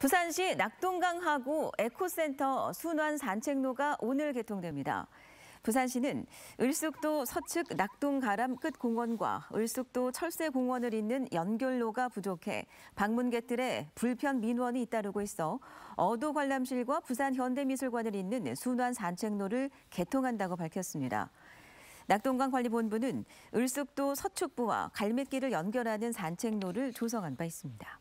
부산시 낙동강 하고 에코센터 순환 산책로가 오늘 개통됩니다. 부산시는 을숙도 서측 낙동가람 끝 공원과 을숙도 철새공원을 잇는 연결로가 부족해 방문객들의 불편 민원이 잇따르고 있어 어도 관람실과 부산 현대미술관을 잇는 순환 산책로를 개통한다고 밝혔습니다. 낙동강관리본부는 을숙도 서축부와 갈매길을 연결하는 산책로를 조성한 바 있습니다.